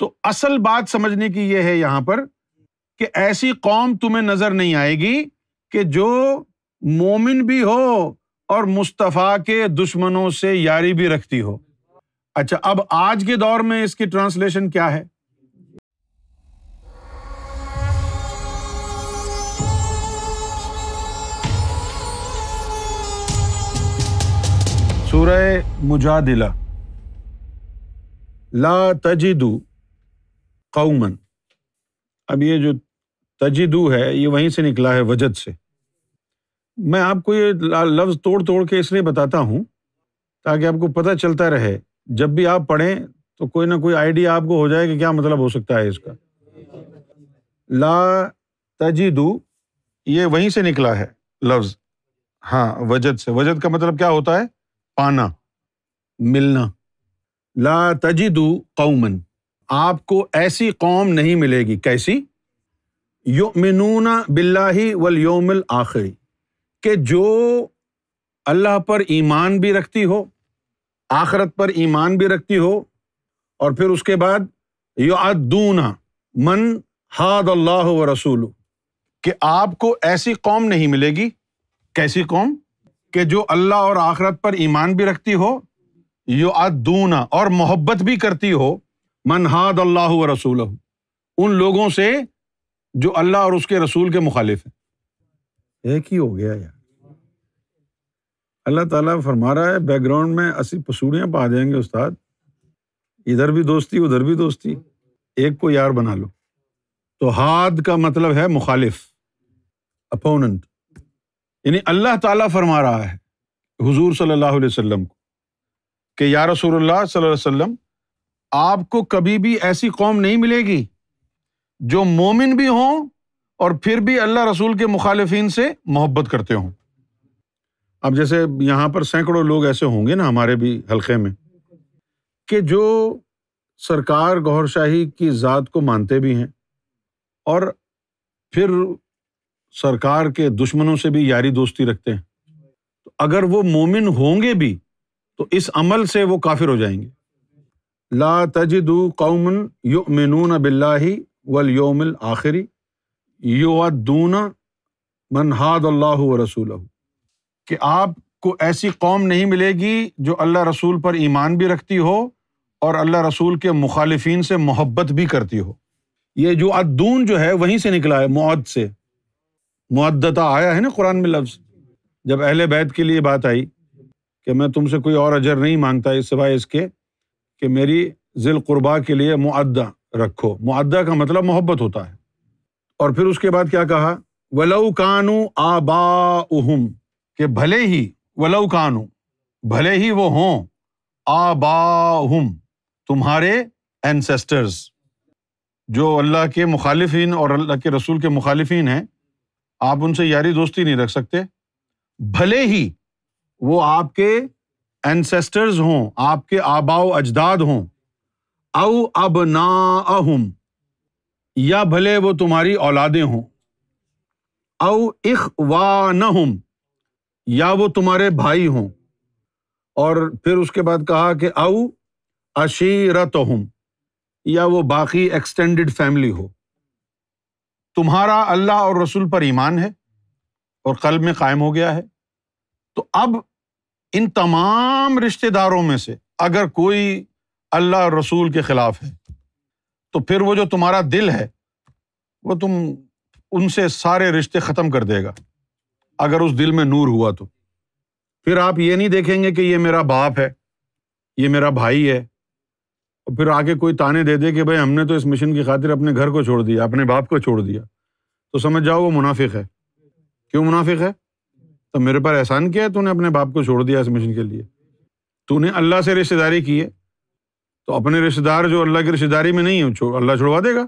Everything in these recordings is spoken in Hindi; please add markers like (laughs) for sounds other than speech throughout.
तो असल बात समझने की यह है यहां पर कि ऐसी कौम तुम्हें नजर नहीं आएगी कि जो मोमिन भी हो और मुस्तफ़ा के दुश्मनों से यारी भी रखती हो अच्छा अब आज के दौर में इसकी ट्रांसलेशन क्या है सूरह मुजादिला ला तजिदू कौमन अब ये जो तजिदू है ये वहीं से निकला है वजद से मैं आपको ये लफ्ज़ तोड़ तोड़ के इसलिए बताता हूँ ताकि आपको पता चलता रहे जब भी आप पढ़ें तो कोई ना कोई आइडिया आपको हो जाए कि क्या मतलब हो सकता है इसका ला तजिदू ये वहीं से निकला है लफ्ज़ हाँ वजद से वजद का मतलब क्या होता है पाना मिलना ला तजिदू कौमन आपको ऐसी कौम नहीं मिलेगी कैसी योमिनूना बिल्लाही वल योमिल आखिरी कि जो अल्लाह पर ईमान भी रखती हो आखरत पर ईमान भी रखती हो और फिर उसके बाद यादूना मन हाद अल्लाह व रसूल कि आपको ऐसी कौम नहीं मिलेगी कैसी कौम कि जो अल्लाह और आखरत पर ईमान भी रखती हो यो आदूना और मोहब्बत भी करती हो मनहाद अल्लाह व रसूल उन लोगों से जो अल्लाह और उसके रसूल के मुखालिफ हैं एक ही हो गया यार अल्लाह ताला फरमा रहा है बैकग्राउंड में अस्सी पसूड़ियाँ पा जाएंगे उस्ताद इधर भी दोस्ती उधर भी दोस्ती एक को यार बना लो तो हाद का मतलब है मुखालिफ अपोनेंट यानी अल्लाह ताला फरमा रहा है हुजूर सल्लल्लाहु अलैहि वसल्लम को कि या रसूलुल्लाह सल्लल्लाहु अलैहि वसल्लम आपको कभी भी ऐसी कौम नहीं मिलेगी जो मोमिन भी हों और फिर भी अल्लाह रसूल के मुखालफन से मोहब्बत करते हों अब जैसे यहाँ पर सैकड़ों लोग ऐसे होंगे ना हमारे भी हल्के में कि जो सरकार गौर शाही की ज़ात को मानते भी हैं और फिर सरकार के दुश्मनों से भी यारी दोस्ती रखते हैं तो अगर वो मोमिन होंगे भी तो इस अमल से वो काफिर हो जाएंगे ला तजदू कौमन युमिनून बिल्लाही वल योमिल आखिरी युद्दून मनहाद अल्लाह रसूल कि आपको ऐसी कौम नहीं मिलेगी जो अल्लाह रसूल पर ईमान भी रखती हो और अल्लाह रसूल के मुखालफन से मोहब्बत भी करती हो ये जो अद्दून जो है वहीं से निकला है मुद से मुद्दता आया है ना कुरान में लफ्ज़ जब अहल बैत के लिए बात आई कि मैं तुमसे कोई और अजर नहीं मांगता इस सिवाय इसके कि मेरी ज़िल क़ुरबा के लिए मुद्दा रखो मुद्दा का मतलब मोहब्बत होता है और फिर उसके बाद क्या कहा वलऊ कानू आबा उहम कि भले ही वलऊ कानू भले ही वो हों आबाहम तुम्हारे एनसेस्टर्स जो अल्लाह के मुखालिफिन और अल्लाह के रसूल के मुखालिफिन हैं आप उनसे यारी दोस्ती नहीं रख सकते भले ही वो आपके एनसेस्टर्स हों आपके आबाओ अजदाद हों औ अब ना अहम या भले वो तुम्हारी औलादे हों औ इख वा न या वो तुम्हारे भाई हों और फिर उसके बाद कहा कि औ अशीरत हम या वो बाकी एक्सटेंडेड फैमिली हो तुम्हारा अल्लाह और रसूल पर ईमान है और कल में कायम हो गया है तो अब इन तमाम रिश्तेदारों में से अगर कोई अल्लाह रसूल के खिलाफ है तो फिर वो जो तुम्हारा दिल है वो तुम उनसे सारे रिश्ते ख़त्म कर देगा अगर उस दिल में नूर हुआ तो फिर आप ये नहीं देखेंगे कि ये मेरा बाप है ये मेरा भाई है और फिर आके कोई ताने दे दे कि भाई हमने तो इस मिशन की खातिर अपने घर को छोड़ दिया अपने बाप को छोड़ दिया तो समझ जाओ वो मुनाफिक है क्यों मुनाफिक है तो मेरे पर एहसान किया है तूने अपने बाप को छोड़ दिया इस मिशन के लिए तूने अल्लाह से रिश्तेदारी की है तो अपने रिश्तेदार जो अल्लाह की रिश्तेदारी में नहीं है छो, अल्लाह छोड़वा देगा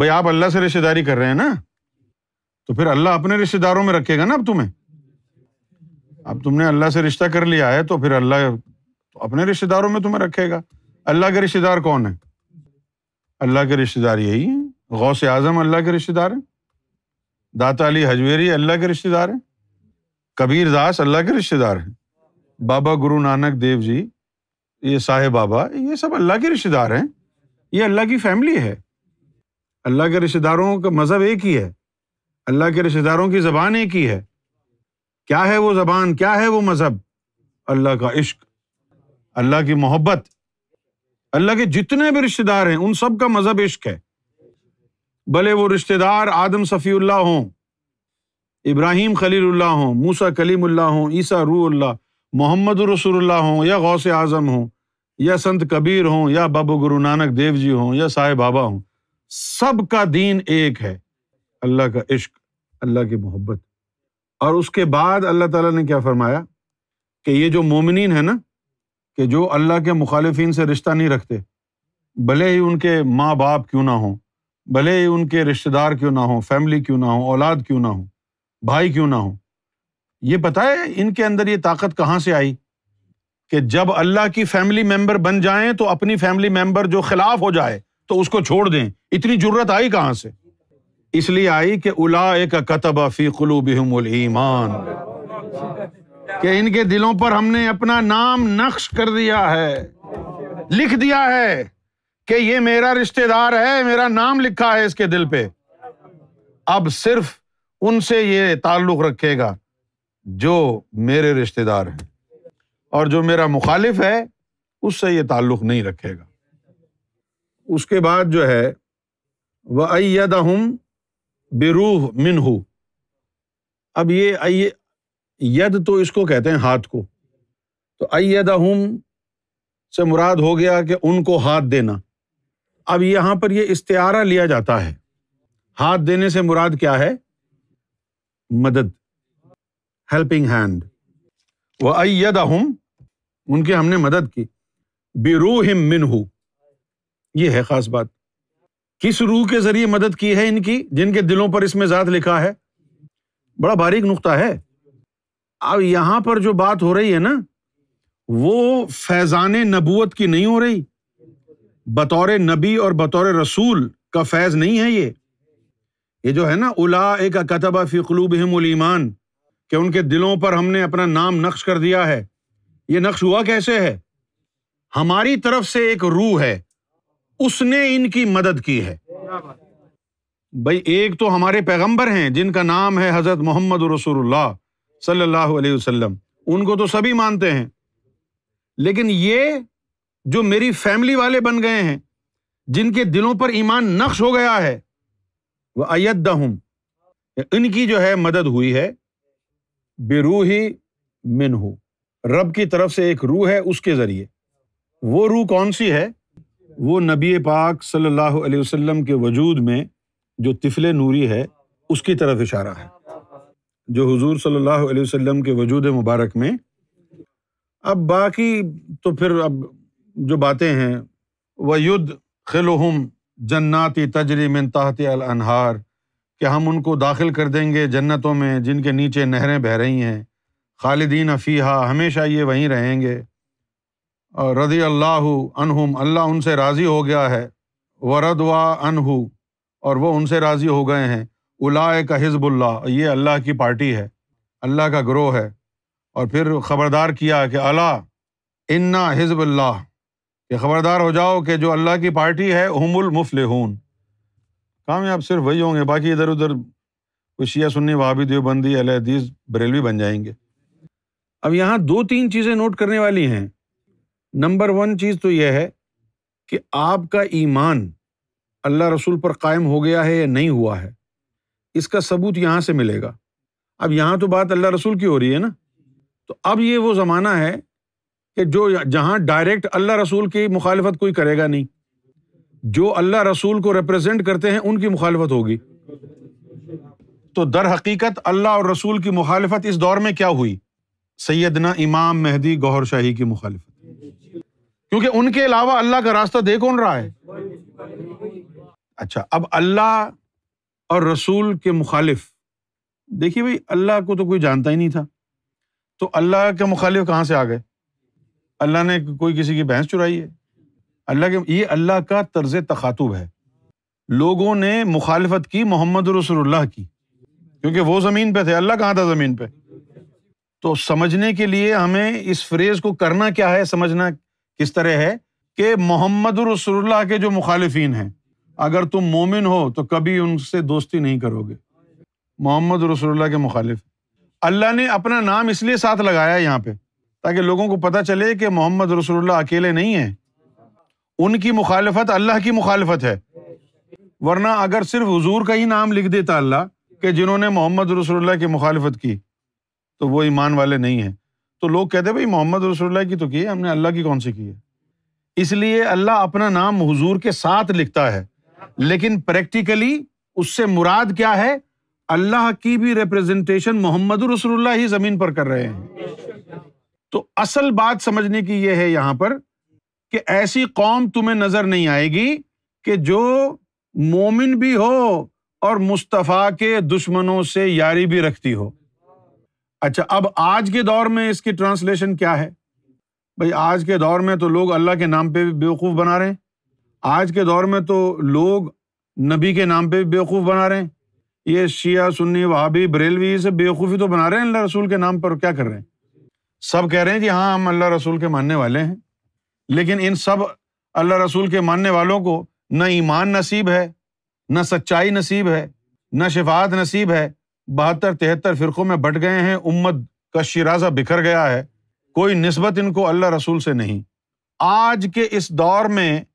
भाई आप अल्लाह से रिश्तेदारी कर रहे हैं ना तो फिर अल्लाह अपने रिश्तेदारों में रखेगा ना अब तुम्हें अब तुमने अल्लाह से रिश्ता कर लिया है तो फिर अल्लाह तो अपने रिश्तेदारों में तुम्हें रखेगा अल्लाह के रिश्तेदार कौन है अल्लाह के रिश्तेदार यही हैं गौ से आजम अल्लाह के रिश्तेदार हैं दाता अली हजवेरी अल्लाह के रिश्तेदार हैं कबीर दास अल्लाह के रिश्तेदार हैं बाबा गुरु नानक देव जी ये साहेब बाबा ये सब अल्लाह के रिश्तेदार हैं ये अल्लाह की फैमिली है अल्लाह के रिश्तेदारों का मज़हब एक ही है अल्लाह के रिश्तेदारों की ज़बान एक ही है क्या है वो ज़बान क्या है वो मज़हब अल्लाह का इश्क अल्लाह की मोहब्बत अल्लाह के जितने भी रिश्तेदार हैं उन सब का मज़हब इश्क है भले वो रिश्तेदार आदम सफ़ील्ला हों इब्राहिम खलील्ला हों मूसा कलीमुल्ला हों ईसा रूल्ला मोहम्मद रसूल्ला हों या गौस आज़म हों या संत कबीर हों या बाबू गुरु नानक देव जी हों या साहेब बाबा हों सब का दीन एक है अल्लाह का इश्क अल्लाह की मोहब्बत और उसके बाद अल्लाह ताला ने क्या फरमाया कि ये जो मोमिन है ना कि जो अल्लाह के मुखालफन से रिश्ता नहीं रखते भले ही उनके माँ बाप क्यों ना हों भले ही उनके रिश्तेदार क्यों ना हो फैमिली क्यों ना हो औलाद क्यों ना हो भाई क्यों ना हो ये पता है इनके अंदर ये ताकत कहाँ से आई कि जब अल्लाह की फैमिली मेम्बर बन जाएं तो अपनी फैमिली मेम्बर जो खिलाफ हो जाए तो उसको छोड़ दें इतनी जरूरत आई कहाँ से इसलिए आई कि उला एक कतबा फी कलूबिहमुल ईमान कि इनके दिलों पर हमने अपना नाम नक्श कर दिया है लिख दिया है कि ये मेरा रिश्तेदार है मेरा नाम लिखा है इसके दिल पे अब सिर्फ उनसे ये ताल्लुक रखेगा जो मेरे रिश्तेदार हैं और जो मेरा मुखालिफ है उससे ये ताल्लुक नहीं रखेगा उसके बाद जो है वह अयदहम बेरूह मिनहू अब ये अय यद तो इसको कहते हैं हाथ को तो अयदहम से मुराद हो गया कि उनको हाथ देना अब यहां पर यह इस्तारा लिया जाता है हाथ देने से मुराद क्या है मदद हेल्पिंग हैंड व अयदहुम उनकी हमने मदद की बिरूहिम मिनहू ये है खास बात किस रूह के जरिए मदद की है इनकी जिनके दिलों पर इसमें जात लिखा है बड़ा बारीक नुकता है अब यहां पर जो बात हो रही है ना वो फैजान नबूत की नहीं हो रही बतौर नबी और बतौर रसूल का फैज़ नहीं है ये ये जो है ना उला एक कतबा फ़िकलूब ईमान कि उनके दिलों पर हमने अपना नाम नक्श कर दिया है ये नक्श हुआ कैसे है हमारी तरफ से एक रूह है उसने इनकी मदद की है भाई एक तो हमारे पैगंबर हैं जिनका नाम है हज़रत मोहम्मद रसूलुल्लाह सल्लल्लाहु अलैहि वसल्लम उनको तो सभी मानते हैं लेकिन ये जो मेरी फैमिली वाले बन गए हैं जिनके दिलों पर ईमान नक्श हो गया है वह हूं इनकी जो है मदद हुई है मिन मिनहू रब की तरफ से एक रूह है उसके ज़रिए वो रूह कौन सी है वो नबी पाक सल्लल्लाहु अलैहि वसल्लम के वजूद में जो तिफिल नूरी है उसकी तरफ इशारा है जो हुजूर सल्लल्लाहु अलैहि वसल्लम के वजूद मुबारक में अब बाकी तो फिर अब जो बातें हैं व युद्ध खिलहम जन्नाती तजरी मिन तहत अल अनहार कि हम उनको दाखिल कर देंगे जन्नतों में जिनके नीचे नहरें बह रही हैं खालिदीन फ़ीहा हमेशा ये वहीं रहेंगे और रदी अल्लाह अनहुम अल्लाह उनसे राज़ी हो गया है वरदवा अनहु और वो उनसे राज़ी हो गए हैं उलाए का हिजबुल्ला ये अल्लाह की पार्टी है अल्लाह का ग्रोह है और फिर ख़बरदार किया कि अला इन्ना हिजबुल्लाह कि खबरदार हो जाओ कि जो अल्लाह की पार्टी है हमुल मुफलहून कामयाब सिर्फ वही होंगे बाकी इधर उधर कोई शिया सुन्नी वहाबी देवबंदी अलहदीज बरेलवी बन जाएंगे अब यहाँ दो तीन चीज़ें नोट करने वाली हैं नंबर वन चीज़ तो यह है कि आपका ईमान अल्लाह रसूल पर कायम हो गया है या नहीं हुआ है इसका सबूत यहाँ से मिलेगा अब यहाँ तो बात अल्लाह रसूल की हो रही है ना तो अब ये वो ज़माना है कि जो जहाँ डायरेक्ट अल्लाह रसूल की मुखालफत कोई करेगा नहीं जो अल्लाह रसूल को रिप्रेजेंट करते हैं उनकी मुखालफत होगी तो दर हकीकत अल्लाह और रसूल की मुखालफत इस दौर में क्या हुई सैदना इमाम मेहदी गौहर शाही की मुखालफत क्योंकि उनके अलावा अल्लाह का रास्ता दे कौन रहा है अच्छा अब अल्लाह और रसूल के मुखालिफ देखिए भाई अल्लाह को तो कोई जानता ही नहीं था तो अल्लाह के मुखालिफ कहाँ से आ गए अल्लाह ने कोई किसी की भैंस चुराई है अल्लाह के ये अल्लाह का तर्ज तखातुब है लोगों ने मुखालफत की मोहम्मद रसोल्ला की क्योंकि वो ज़मीन पे थे अल्लाह कहाँ था ज़मीन पे तो समझने के लिए हमें इस फ्रेज़ को करना क्या है समझना किस तरह है कि मोहम्मद रसोल्ला के जो मुखालफन हैं अगर तुम मोमिन हो तो कभी उनसे दोस्ती नहीं करोगे मोहम्मद रसोल्ला के मुखालिफ अल्लाह ने अपना नाम इसलिए साथ लगाया यहाँ पे ताकि लोगों को पता चले कि मोहम्मद रसूलुल्लाह अकेले नहीं हैं उनकी मुखालफत अल्लाह की मुखालफत है वरना अगर सिर्फ हजूर का ही नाम लिख देता अल्लाह कि जिन्होंने मोहम्मद रसोल्ला की मुखालफत की तो वो ईमान वाले नहीं हैं तो लोग कहते भाई मोहम्मद रसोल्ला की तो की है हमने अल्लाह की कौन सी की है इसलिए अल्लाह अपना नाम हुजूर के साथ लिखता है लेकिन प्रैक्टिकली उससे मुराद क्या है अल्लाह की भी रिप्रेजेंटेशन मोहम्मद रसोल्ला ही जमीन पर कर रहे हैं तो असल बात समझने की यह है यहां पर कि ऐसी कौम तुम्हें नजर नहीं आएगी कि जो मोमिन भी हो और मुस्तफ़ा के दुश्मनों से यारी भी रखती हो अच्छा अब आज के दौर में इसकी ट्रांसलेशन क्या है भाई आज के दौर में तो लोग अल्लाह के नाम पे भी बेवकूफ़ बना रहे हैं आज के दौर में तो लोग नबी के नाम पे भी बेवकूफ़ बना रहे हैं ये शिया सुन्नी वहाबी बरेलवी से बेवकूफ़ी तो बना रहे हैं अल्लाह रसूल के नाम पर क्या कर रहे हैं सब कह रहे हैं कि हाँ हम अल्लाह रसूल के मानने वाले हैं लेकिन इन सब अल्लाह रसूल के मानने वालों को न ईमान नसीब है न सच्चाई नसीब है न शिफात नसीब है बहत्तर तिहत्तर फ़िरक़ों में बट गए हैं उम्मत का शराजा बिखर गया है कोई नस्बत इनको अल्लाह रसूल से नहीं आज के इस दौर में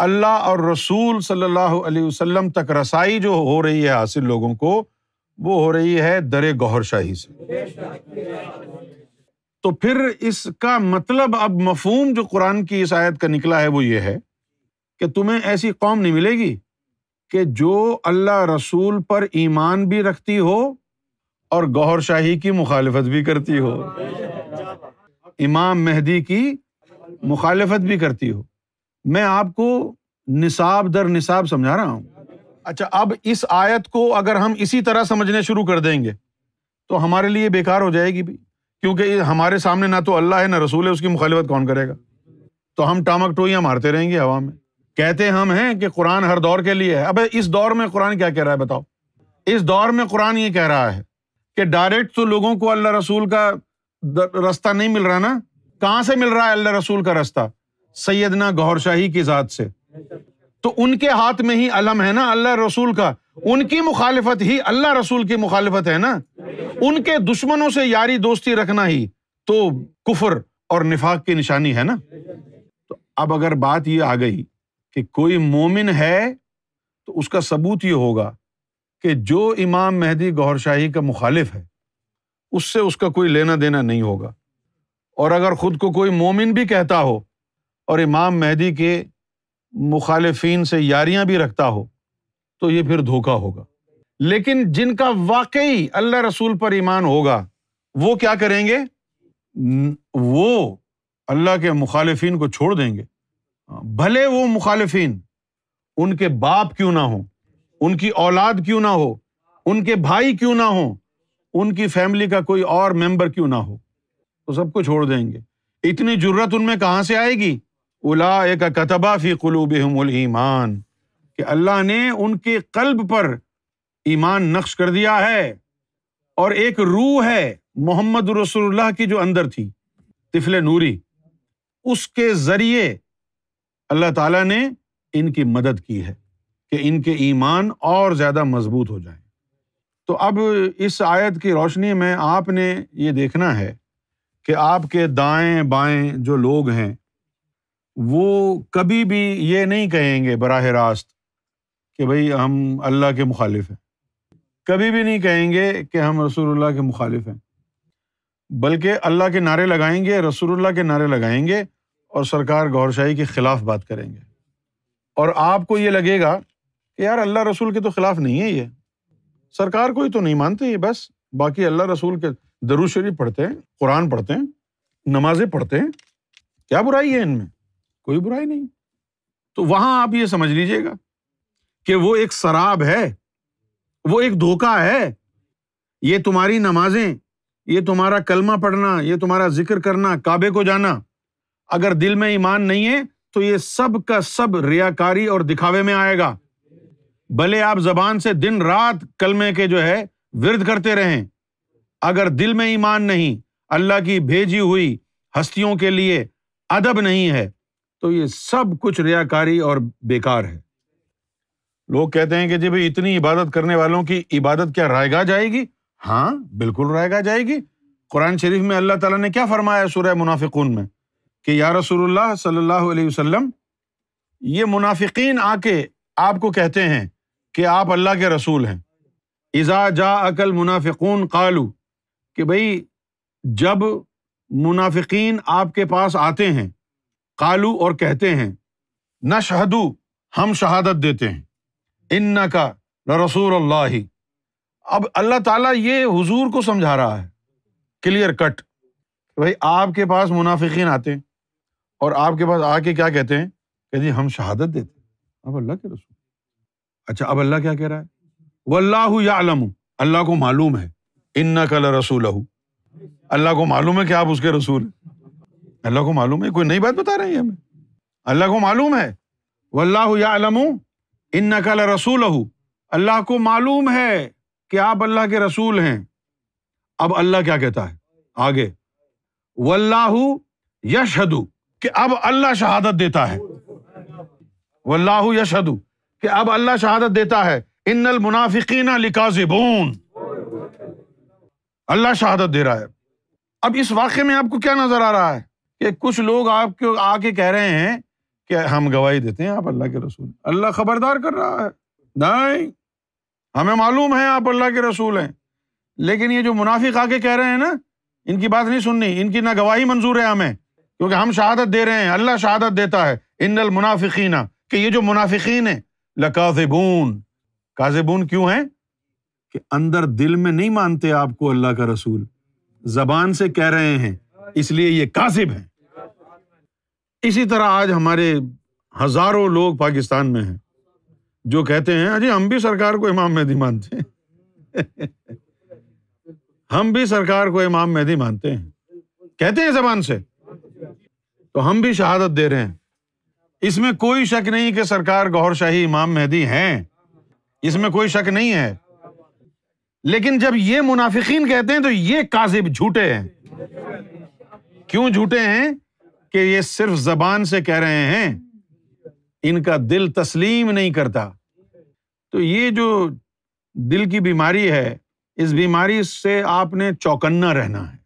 अल्लाह और रसूल सल्लल्लाहु अलैहि वसल्लम तक रसाई जो हो रही है हासिल लोगों को वो हो रही है दर गौहर शाही से तो फिर इसका मतलब अब मफहूम जो कुरान की इस आयत का निकला है वो ये है कि तुम्हें ऐसी कौम नहीं मिलेगी कि जो अल्लाह रसूल पर ईमान भी रखती हो और गौर शाही की मुखालफत भी करती हो इमाम मेहदी की मुखालफत भी करती हो मैं आपको निसाब दर निसाब समझा रहा हूँ अच्छा अब इस आयत को अगर हम इसी तरह समझने शुरू कर देंगे तो हमारे लिए बेकार हो जाएगी भी क्योंकि हमारे सामने ना तो अल्लाह है ना रसूल है उसकी मुखालफत कौन करेगा तो हम टामक टोइयाँ मारते रहेंगे हवा में कहते हम हैं कि कुरान हर दौर के लिए है अब इस दौर में कुरान क्या कह रहा है बताओ इस दौर में कुरान ये कह रहा है कि डायरेक्ट तो लोगों को अल्लाह रसूल का रास्ता नहीं मिल रहा ना कहाँ से मिल रहा है अल्लाह रसूल का रास्ता सैदना गौर शाही की ज़ात से तो उनके हाथ में ही अलम है ना अल्लाह रसूल का उनकी मुखालिफत ही अल्लाह रसूल की मुखालिफत है ना उनके दुश्मनों से यारी दोस्ती रखना ही तो कुफर और निफाक की निशानी है ना तो अब अगर बात यह आ गई कि कोई मोमिन है तो उसका सबूत ये होगा कि जो इमाम मेहदी गौरशाही का मुखालिफ है उससे उसका कोई लेना देना नहीं होगा और अगर ख़ुद को कोई मोमिन भी कहता हो और इमाम मेहदी के मुखालफन से यारियां भी रखता हो तो ये फिर धोखा होगा लेकिन जिनका वाकई अल्लाह रसूल पर ईमान होगा वो क्या करेंगे वो अल्लाह के मुखालफन को छोड़ देंगे भले वो मुखालफन उनके बाप क्यों ना हो उनकी औलाद क्यों ना हो उनके भाई क्यों ना हो उनकी फैमिली का कोई और मेंबर क्यों ना हो तो सबको छोड़ देंगे इतनी जुर्रत उनमें कहाँ से आएगी उला एक कतबा फ़ी कलूब ईमान कि अल्लाह ने उनके कल्ब पर ईमान नक्श कर दिया है और एक रूह है मोहम्मद रसूलुल्लाह की जो अंदर थी तिफल नूरी उसके जरिए अल्लाह ताला ने इनकी मदद की है कि इनके ईमान और ज़्यादा मजबूत हो जाए तो अब इस आयत की रोशनी में आपने ये देखना है कि आपके दाएं बाएं जो लोग हैं वो कभी भी ये नहीं कहेंगे बरह रास्त कि भाई हम अल्लाह के मुखालिफ हैं कभी भी नहीं कहेंगे कि हम रसूलुल्लाह के मुखालिफ हैं बल्कि अल्लाह के नारे लगाएंगे रसूलुल्लाह के नारे लगाएंगे और सरकार गौरशाही के ख़िलाफ़ बात करेंगे और आपको ये लगेगा कि यार अल्लाह रसूल के तो ख़िलाफ़ नहीं है ये सरकार को ही तो नहीं मानते ये बस बाकी अल्लाह रसूल के दरू शरीफ पढ़ते हैं कुरान पढ़ते हैं नमाजें पढ़ते हैं क्या बुराई है इनमें कोई बुराई नहीं तो वहाँ आप ये समझ लीजिएगा कि वो एक शराब है वो एक धोखा है ये तुम्हारी नमाजें ये तुम्हारा कलमा पढ़ना ये तुम्हारा जिक्र करना काबे को जाना अगर दिल में ईमान नहीं है तो ये सब का सब रियाकारी और दिखावे में आएगा भले आप जबान से दिन रात कलमे के जो है विरध करते रहें अगर दिल में ईमान नहीं अल्लाह की भेजी हुई हस्तियों के लिए अदब नहीं है तो ये सब कुछ रियाकारी और बेकार है लोग कहते हैं कि जी भाई इतनी इबादत करने वालों की इबादत क्या रायगा जाएगी हाँ बिल्कुल रायगा जाएगी कुरान शरीफ में अल्लाह ताला ने क्या फरमाया सूर्य मुनाफिकून में कि या रसूलुल्लाह सल्लल्लाहु अलैहि वसल्लम ये मुनाफिकीन आके आपको कहते हैं कि आप अल्लाह के रसूल हैं इज़ा जा अकल मुनाफिकून कालू कि भाई जब मुनाफिकीन आपके पास आते हैं कालू और कहते हैं न शहदू हम शहादत देते हैं इन्ना का रसूल अल्लाह अब अल्लाह ताला ये हुजूर को समझा रहा है क्लियर कट भाई आपके पास मुनाफिकीन आते हैं और आपके पास आके क्या कहते हैं कहते हम शहादत देते हैं अब अल्लाह के रसूल अच्छा अब अल्लाह क्या कह रहा है वल्लाह यालम अल्लाह को मालूम है इन्ना कल रसूल अल्लाह को मालूम है कि आप उसके रसूल अल्लाह को मालूम है कोई नई बात बता रहे हैं हमें अल्लाह को मालूम है वल्लाह यालम इन नकल रसूल अल्लाह को मालूम है कि आप अल्लाह के रसूल हैं अब अल्लाह क्या कहता है आगे वल्लाहु यशहदु कि अब अल्लाह शहादत देता है वल्लाहु यशहदु कि अब अल्लाह शहादत देता है इन मुनाफिकीना लिकाजिबून अल्लाह शहादत दे रहा है अब इस वाक्य में आपको क्या नजर आ रहा है कि कुछ लोग आपके आके कह रहे हैं कि हम गवाही देते हैं आप अल्लाह के रसूल अल्लाह खबरदार कर रहा है नहीं हमें मालूम है आप अल्लाह के रसूल हैं लेकिन ये जो मुनाफिक आके कह रहे हैं ना इनकी बात नहीं सुननी इनकी ना गवाही मंजूर है हमें क्योंकि हम शहादत दे रहे हैं अल्लाह शहादत देता है इन मुनाफिकीना कि ये जो मुनाफिकीन है लकाजिबून काजिबून क्यों है कि अंदर दिल में नहीं मानते आपको अल्लाह का रसूल जबान से कह रहे हैं इसलिए ये काजिब हैं इसी तरह आज हमारे हजारों लोग पाकिस्तान में हैं जो कहते हैं अजी हाँ हम भी सरकार को इमाम मेहदी मानते हैं (laughs) हम भी सरकार को इमाम मेहदी मानते हैं कहते हैं जबान से तो हम भी शहादत दे रहे हैं इसमें कोई शक नहीं कि सरकार गौर शाही इमाम मेहदी हैं इसमें कोई शक नहीं है लेकिन जब ये मुनाफिकीन कहते हैं तो ये काजिब झूठे हैं क्यों झूठे हैं कि ये सिर्फ जबान से कह रहे हैं इनका दिल तस्लीम नहीं करता तो ये जो दिल की बीमारी है इस बीमारी से आपने चौकन्ना रहना है